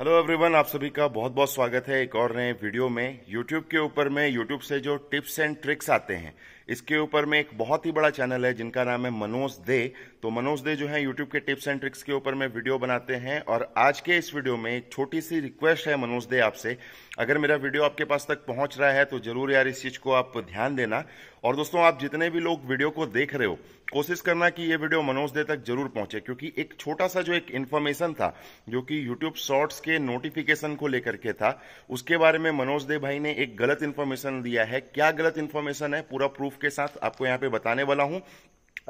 hello everyone आप सभी का बहुत बहुत स्वागत है एक और नए वीडियो में यूट्यूब के ऊपर में यूट्यूब से जो टिप्स एंड ट्रिक्स आते हैं इसके ऊपर में एक बहुत ही बड़ा चैनल है जिनका नाम है मनोज दे तो मनोज दे जो है यूट्यूब के टिप्स एंड ट्रिक्स के ऊपर में वीडियो बनाते हैं और आज के इस वीडियो में एक छोटी सी रिक्वेस्ट है मनोज दे आपसे अगर मेरा वीडियो आपके पास तक पहुंच रहा है तो जरूर यार इस चीज को आप ध्यान देना और दोस्तों आप जितने भी लोग वीडियो को देख रहे हो कोशिश करना कि ये वीडियो मनोज दे तक जरूर पहुंचे क्योंकि एक छोटा सा जो एक इन्फॉर्मेशन था जो कि यूट्यूब शॉर्ट्स के नोटिफिकेशन को लेकर के था उसके बारे में मनोज दे भाई ने एक गलत इन्फॉर्मेशन दिया है क्या गलत इन्फॉर्मेशन है पूरा प्रूफ के साथ आपको यहाँ पे बताने वाला हूँ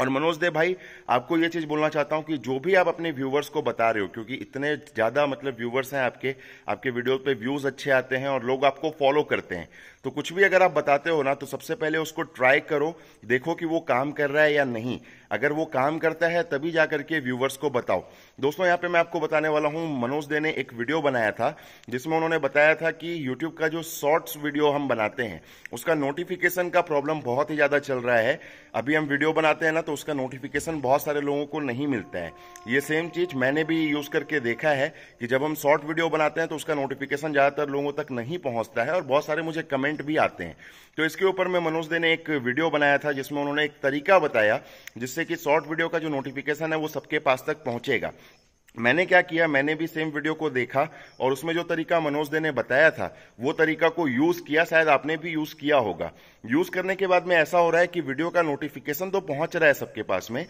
और मनोज दे भाई आपको ये चीज़ बोलना चाहता हूं कि जो भी आप अपने व्यूवर्स को बता रहे हो क्योंकि इतने ज़्यादा मतलब व्यूवर्स हैं आपके आपके वीडियो पे व्यूज़ अच्छे आते हैं और लोग आपको फॉलो करते हैं तो कुछ भी अगर आप बताते हो ना तो सबसे पहले उसको ट्राई करो देखो कि वो काम कर रहा है या नहीं अगर वो काम करता है तभी जा करके व्यूवर्स को बताओ दोस्तों यहाँ पे मैं आपको बताने वाला हूँ मनोज दे ने एक वीडियो बनाया था जिसमें उन्होंने बताया था कि यूट्यूब का जो शॉर्ट्स वीडियो हम बनाते हैं उसका नोटिफिकेशन का प्रॉब्लम बहुत ही ज़्यादा चल रहा है अभी हम वीडियो बनाते हैं ना तो उसका नोटिफिकेशन बहुत सारे लोगों को नहीं मिलता है ये सेम चीज़ मैंने भी यूज़ करके देखा है कि जब हम शॉर्ट वीडियो बनाते हैं तो उसका नोटिफिकेशन ज़्यादातर लोगों तक नहीं पहुंचता है और बहुत सारे मुझे कमेंट भी आते हैं तो इसके ऊपर मैं मनोज दे ने एक वीडियो बनाया था जिसमें उन्होंने एक तरीका बताया जिससे कि शॉर्ट वीडियो का जो नोटिफिकेशन है वो सबके पास तक पहुंचेगा मैंने क्या किया मैंने भी सेम वीडियो को देखा और उसमें जो तरीका मनोज दे ने बताया था वो तरीका को यूज किया शायद आपने भी यूज किया होगा यूज करने के बाद में ऐसा हो रहा है कि वीडियो का नोटिफिकेशन तो पहुंच रहा है सबके पास में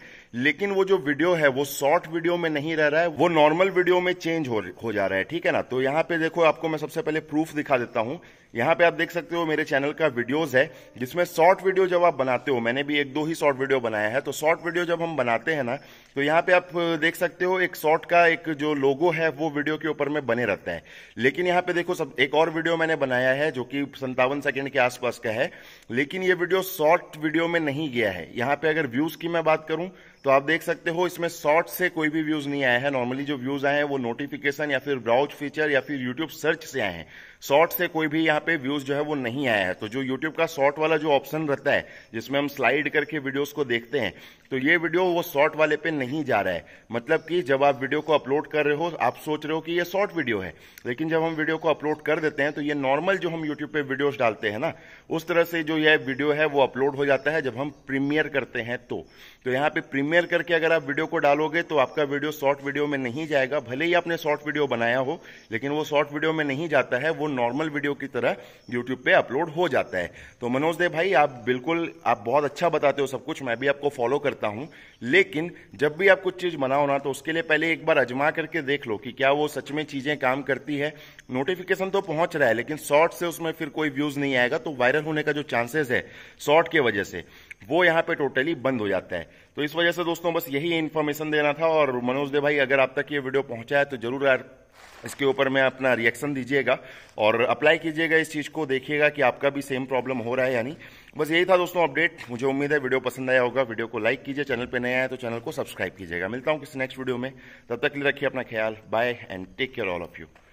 लेकिन वो जो वीडियो है वो शॉर्ट वीडियो में नहीं रह रहा है वो नॉर्मल वीडियो में चेंज हो, हो जा रहा है ठीक है ना तो यहाँ पे देखो आपको मैं सबसे पहले प्रूफ दिखा देता हूँ यहाँ पे आप देख सकते हो मेरे चैनल का वीडियोज है जिसमें शॉर्ट वीडियो जब आप बनाते हो मैंने भी एक दो ही शॉर्ट वीडियो बनाया है तो शॉर्ट वीडियो जब हम बनाते हैं ना तो यहाँ पे आप देख सकते हो एक शॉर्ट का एक जो लोगो है वो वीडियो के ऊपर में बने रहता है लेकिन यहाँ पे देखो सब एक और वीडियो मैंने बनाया है जो कि संतावन सेकंड के आसपास का है लेकिन ये वीडियो शॉर्ट वीडियो में नहीं गया है यहाँ पे अगर व्यूज की मैं बात करूं तो आप देख सकते हो इसमें शॉर्ट से कोई भी व्यूज नहीं आया है नॉर्मली जो व्यूज आए हैं वो नोटिफिकेशन या फिर ब्राउज फीचर या फिर यूट्यूब सर्च से आए हैं शॉर्ट से कोई भी यहाँ पे व्यूज जो है वो नहीं आया है तो जो यूट्यूब का शॉर्ट वाला जो ऑप्शन रहता है जिसमें हम स्लाइड करके वीडियोस को देखते हैं तो ये वीडियो वो शॉर्ट वाले पे नहीं जा रहा है मतलब कि जब आप वीडियो को अपलोड कर रहे हो आप सोच रहे हो कि ये शॉर्ट वीडियो है लेकिन जब हम वीडियो को अपलोड कर देते हैं तो ये नॉर्मल जो हम यूट्यूब पे वीडियो डालते हैं ना उस तरह से जो यह वीडियो है वो अपलोड हो जाता है जब हम प्रीमियर करते हैं तो, तो यहाँ पे प्रीमियर ईमेल करके अगर आप वीडियो को डालोगे तो आपका वीडियो शॉर्ट वीडियो में नहीं जाएगा भले ही आपने शॉर्ट वीडियो बनाया हो लेकिन वो शॉर्ट वीडियो में नहीं जाता है वो नॉर्मल वीडियो की तरह यूट्यूब पे अपलोड हो जाता है तो मनोज देव भाई आप बिल्कुल आप बहुत अच्छा बताते हो सब कुछ मैं भी आपको फॉलो करता हूँ लेकिन जब भी आप कुछ चीज़ बनाओ ना तो उसके लिए पहले एक बार अजमा करके देख लो कि क्या वो सच में चीज़ें काम करती है नोटिफिकेशन तो पहुंच रहा है लेकिन शॉर्ट से उसमें फिर कोई व्यूज़ नहीं आएगा तो वायरल होने का जो चांसेस है शॉर्ट के वजह से वो यहाँ पे टोटली बंद हो जाता है तो इस वजह से दोस्तों बस यही इन्फॉर्मेशन देना था और मनोज देव भाई अगर आप तक ये वीडियो पहुँचा है तो जरूर यार इसके ऊपर मैं अपना रिएक्शन दीजिएगा और अप्लाई कीजिएगा इस चीज़ को देखिएगा कि आपका भी सेम प्रॉब्लम हो रहा है यानी बस यही था दोस्तों अपडेट मुझे उम्मीद है वीडियो पसंद आया होगा वीडियो को लाइक कीजिए चैनल पर नया है तो चैनल को सब्सक्राइब कीजिएगा मिलता हूँ किसी नेक्स्ट वीडियो में तब तक लिए रखिए अपना ख्याल bye and take care all of you